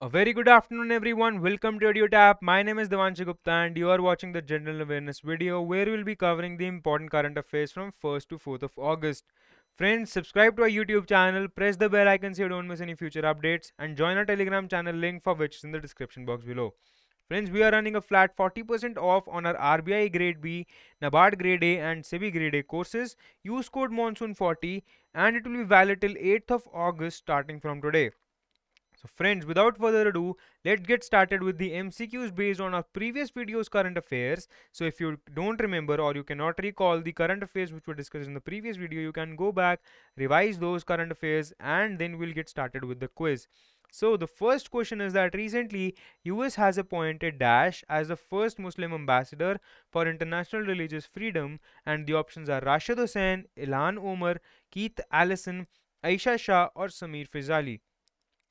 A very good afternoon everyone, welcome to EduTap. My name is Devanshu Gupta and you are watching the general awareness video where we'll be covering the important current affairs from 1st to 4th of August. Friends, subscribe to our YouTube channel, press the bell icon so you don't miss any future updates and join our Telegram channel link for which is in the description box below. Friends, we are running a flat 40% off on our RBI Grade B, NABARD Grade A and SEBI Grade A courses. Use code MONSOON40 and it will be valid till 8th of August starting from today. So friends, without further ado, let's get started with the MCQs based on our previous video's current affairs. So if you don't remember or you cannot recall the current affairs which were discussed in the previous video, you can go back, revise those current affairs and then we'll get started with the quiz. So the first question is that recently US has appointed Dash as the first Muslim ambassador for international religious freedom and the options are Rashid Hussain, Ilan Omar, Keith Allison, Aisha Shah or Samir Fazali.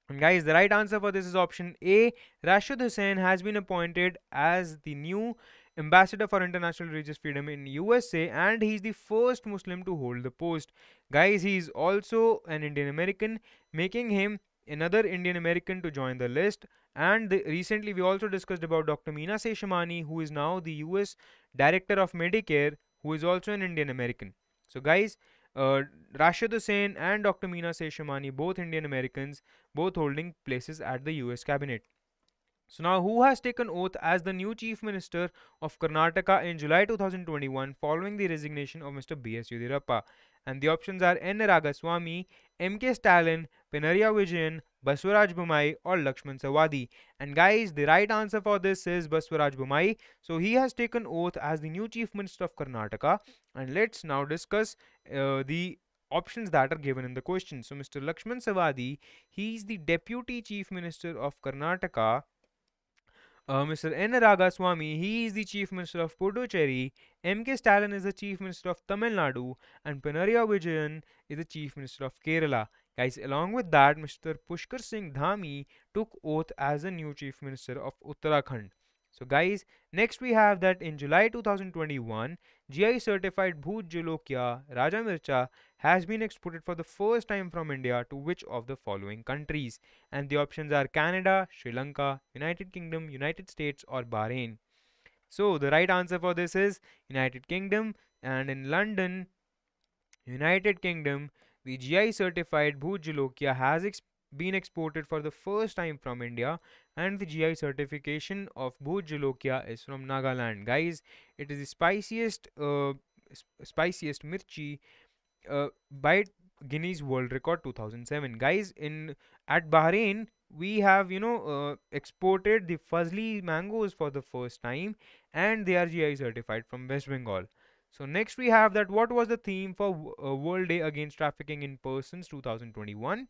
And guys, the right answer for this is option A. Rashid Hussain has been appointed as the new ambassador for international religious freedom in USA and he's the first Muslim to hold the post. Guys, he is also an Indian American, making him another Indian American to join the list. And the, recently, we also discussed about Dr. Meena Seshamani, who is now the US Director of Medicare, who is also an Indian American. So, guys, uh, Rashid Hussain and Dr. Meena Seshamani, both Indian Americans, both holding places at the US cabinet. So now who has taken oath as the new chief minister of Karnataka in July 2021 following the resignation of Mr. B.S. Yudhirappa? And the options are N. Ragaswamy, M.K. Stalin, Pinarayi Vijayan, Baswaraj Bhumai or Lakshman Sawadi. And guys, the right answer for this is Baswaraj Bhumai. So he has taken oath as the new Chief Minister of Karnataka. And let's now discuss uh, the options that are given in the question. So Mr. Lakshman Sawadi, he is the Deputy Chief Minister of Karnataka. Uh, Mr. N. Ragaswamy, he is the Chief Minister of Puducherry, M. K. Stalin is the Chief Minister of Tamil Nadu, and Pinarayi Vijayan is the Chief Minister of Kerala. Guys, along with that, Mr. Pushkar Singh Dhami took oath as the new Chief Minister of Uttarakhand. So guys, next we have that in July 2021, GI certified Bhut Jalokya Raja Mircha has been exported for the first time from India to which of the following countries? And the options are Canada, Sri Lanka, United Kingdom, United States or Bahrain. So the right answer for this is United Kingdom and in London, United Kingdom, the GI certified Bhujalokia has ex been exported for the first time from India and the GI certification of Bhujalokia is from Nagaland. Guys, it is the spiciest uh, sp spiciest mirchi uh, by Guinness World Record 2007. Guys, in at Bahrain we have you know uh, exported the fuzzy mangoes for the first time and they are GI certified from West Bengal. So next we have that what was the theme for uh, World Day Against Trafficking in Persons 2021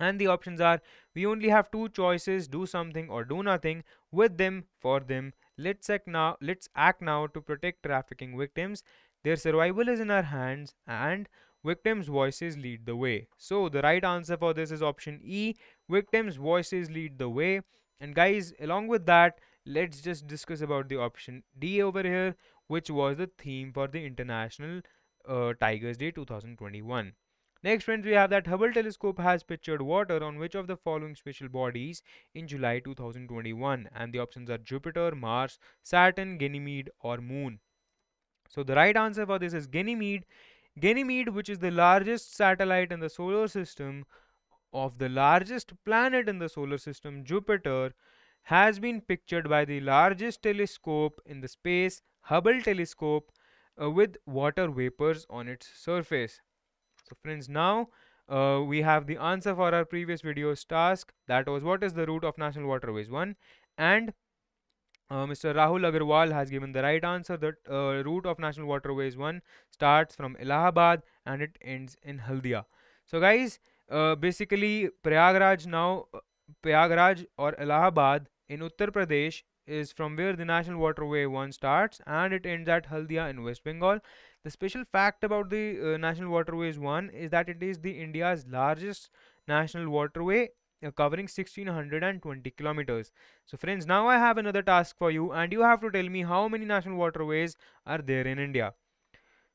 and the options are we only have two choices do something or do nothing with them for them let's act now let's act now to protect trafficking victims their survival is in our hands and victims voices lead the way so the right answer for this is option E victims voices lead the way and guys along with that let's just discuss about the option D over here which was the theme for the International uh, Tigers Day 2021. Next, friends, we have that Hubble telescope has pictured water on which of the following special bodies in July 2021, and the options are Jupiter, Mars, Saturn, Ganymede, or Moon. So, the right answer for this is Ganymede. Ganymede, which is the largest satellite in the solar system, of the largest planet in the solar system, Jupiter, has been pictured by the largest telescope in the space, Hubble telescope, uh, with water vapors on its surface. So friends, now uh, we have the answer for our previous video's task. That was what is the route of national waterways 1 and uh, Mr. Rahul Agarwal has given the right answer that uh, route of National Waterways 1 starts from Allahabad and it ends in Haldia. So guys, uh, basically Prayagraj now, uh, Prayagraj or Allahabad in Uttar Pradesh is from where the National Waterway 1 starts and it ends at Haldia in West Bengal. The special fact about the uh, National Waterways 1 is that it is the India's largest national waterway uh, covering 1620 kilometers. So friends, now I have another task for you and you have to tell me how many national waterways are there in India.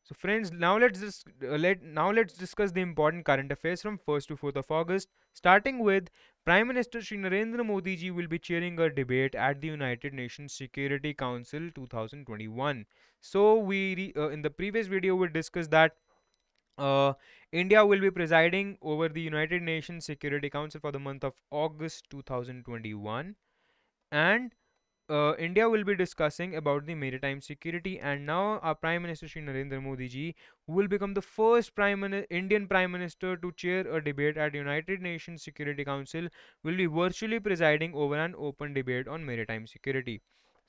So friends, now let's just uh, let now let's discuss the important current affairs from 1st to 4th of August starting with Prime Minister Sri Narendra Modi ji will be chairing a debate at the United Nations Security Council 2021. So we uh, in the previous video we discussed that uh, India will be presiding over the United Nations Security Council for the month of August 2021 and uh, India will be discussing about the maritime security and now our Prime Minister Shri Narendra Modi ji who will become the first Prime Min- Indian Prime Minister to chair a debate at United Nations Security Council will be virtually presiding over an open debate on maritime security.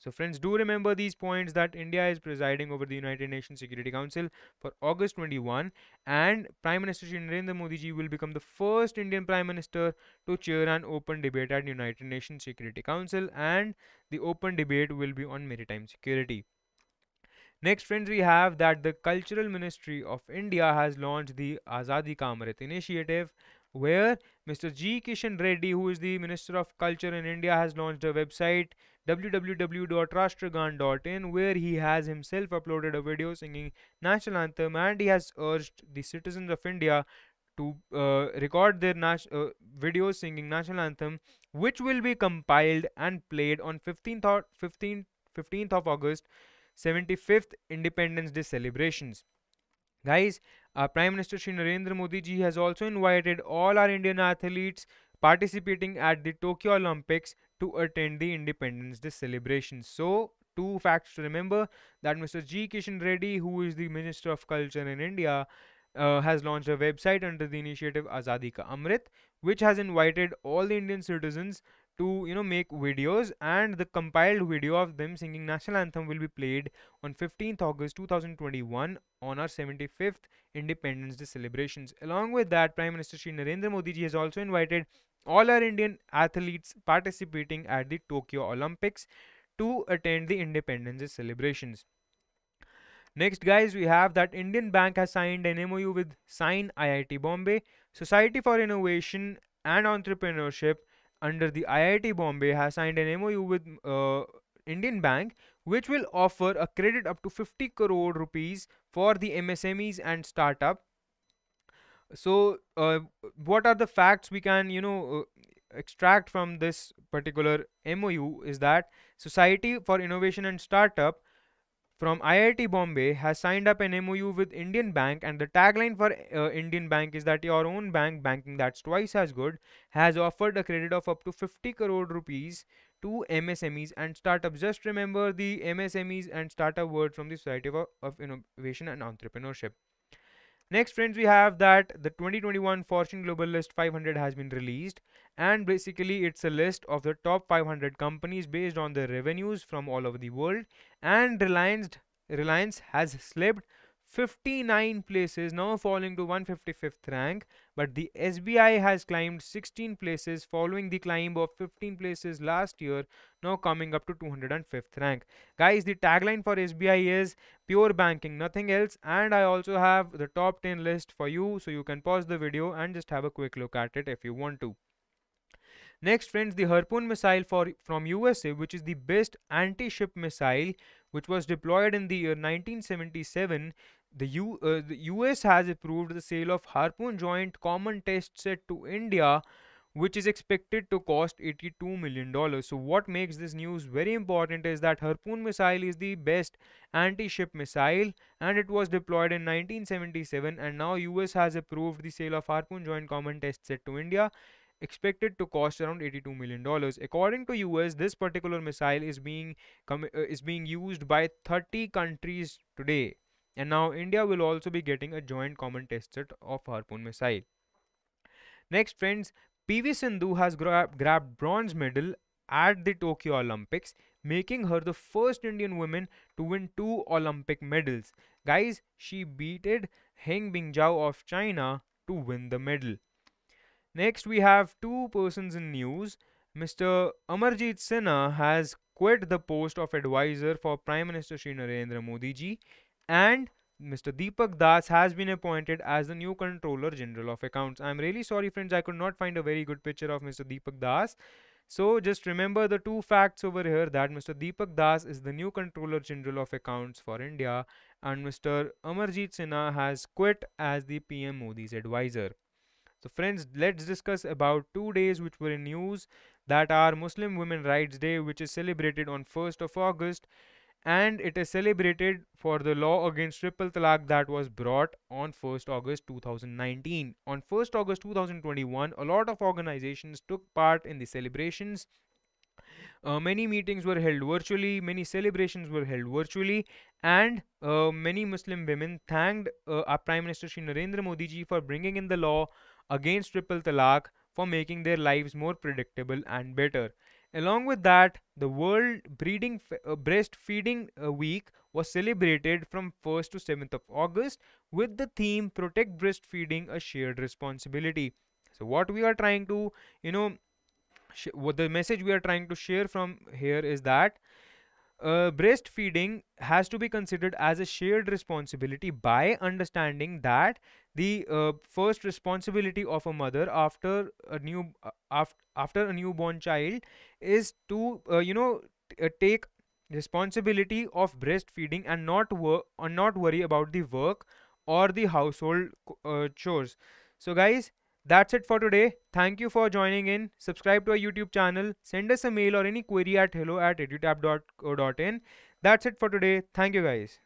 So friends, do remember these points that India is presiding over the United Nations Security Council for August 21 and Prime Minister Narendra Modi ji will become the first Indian Prime Minister to chair an open debate at United Nations Security Council and the open debate will be on maritime security. Next friends we have that the Cultural Ministry of India has launched the Azadi Ka initiative where Mr. G. Kishan Reddy, who is the Minister of Culture in India, has launched a website www.rashtragan.in where he has himself uploaded a video singing national anthem and he has urged the citizens of India to uh, record their nas- uh, videos singing national anthem which will be compiled and played on 15th, or 15th, 15th of August 75th Independence Day celebrations guys uh, Prime Minister Shri Narendra Modi ji has also invited all our Indian athletes participating at the Tokyo Olympics to attend the Independence Day celebrations. So, two facts to remember that Mr. G. Kishan Reddy, who is the Minister of Culture in India, uh, has launched a website under the initiative Azadi Ka Amrit, which has invited all the Indian citizens to you know make videos and the compiled video of them singing national anthem will be played on 15th august 2021 on our 75th independence day celebrations along with that prime minister shri narendra modi ji has also invited all our indian athletes participating at the tokyo olympics to attend the independence day celebrations Next, guys, we have that Indian Bank has signed an MOU with Sign IIT Bombay, Society for Innovation and Entrepreneurship, under the IIT Bombay has signed an MOU with uh, Indian Bank which will offer a credit up to 50 crore rupees for the MSMEs and startup. So uh, what are the facts we can you know uh, extract from this particular MOU is that Society for Innovation and Startup from IIT Bombay has signed up an MOU with Indian Bank and the tagline for uh, Indian Bank is that your own bank banking that's twice as good has offered a credit of up to 50 crore rupees to MSMEs and startups just remember the MSMEs and startup words from the Society of, of Innovation and Entrepreneurship Next friends we have that the 2021 Fortune Global List 500 has been released and basically it's a list of the top 500 companies based on their revenues from all over the world and Reliance Reliance has slipped 59 places, now falling to 155th rank. But the SBI has climbed 16 places following the climb of 15 places last year, now coming up to 205th rank. Guys, the tagline for SBI is pure banking, nothing else. And I also have the top 10 list for you, so you can pause the video and just have a quick look at it if you want to. Next, friends, the Harpoon missile for, from USA, which is the best anti-ship missile, which was deployed in the year 1977. The, U, uh, the US has approved the sale of Harpoon Joint Common Test Set to India, which is expected to cost $82 million. So, what makes this news very important is that Harpoon missile is the best anti ship missile and it was deployed in 1977. And now, US has approved the sale of Harpoon Joint Common Test Set to India expected to cost around 82 million dollars according to US this particular missile is being uh, is being used by 30 countries today and now India will also be getting a joint common test set of Harpoon missile. Next friends, PV Sindhu has gra grabbed bronze medal at the Tokyo Olympics, making her the first Indian woman to win two Olympic medals. Guys, she beated Heng Bingjiao of China to win the medal. Next, we have two persons in news. Mr. Amarjit Sinha has quit the post of advisor for Prime Minister Shri Narendra Modi ji and Mr. Deepak Das has been appointed as the new Controller General of Accounts. I'm really sorry friends, I could not find a very good picture of Mr. Deepak Das. So just remember the two facts over here that Mr. Deepak Das is the new Controller General of Accounts for India and Mr. Amarjit Sinha has quit as the PM Modi's advisor. So friends, let's discuss about two days which were in news that are Muslim Women Rights Day which is celebrated on 1st of August and it is celebrated for the law against triple talaq that was brought on 1st August 2019. On 1st August 2021, a lot of organizations took part in the celebrations. Uh, many meetings were held virtually, many celebrations were held virtually, and uh, many Muslim women thanked uh, our Prime Minister Shri Narendra Modi ji for bringing in the law against triple talaq for making their lives more predictable and better. Along with that, the World Breeding uh, Breastfeeding uh, Week was celebrated from 1st to 7th of August with the theme Protect Breastfeeding a Shared Responsibility. So what we are trying to, you know, what the message we are trying to share from here is that uh, breastfeeding has to be considered as a shared responsibility by understanding that the uh, first responsibility of a mother after a new uh, after, after a newborn child is to uh, you know uh, take responsibility of breastfeeding and not work or uh, not worry about the work or the household uh, chores so guys that's it for today thank you for joining in subscribe to our youtube channel send us a mail or any query at hello at edutap.co.in that's it for today thank you guys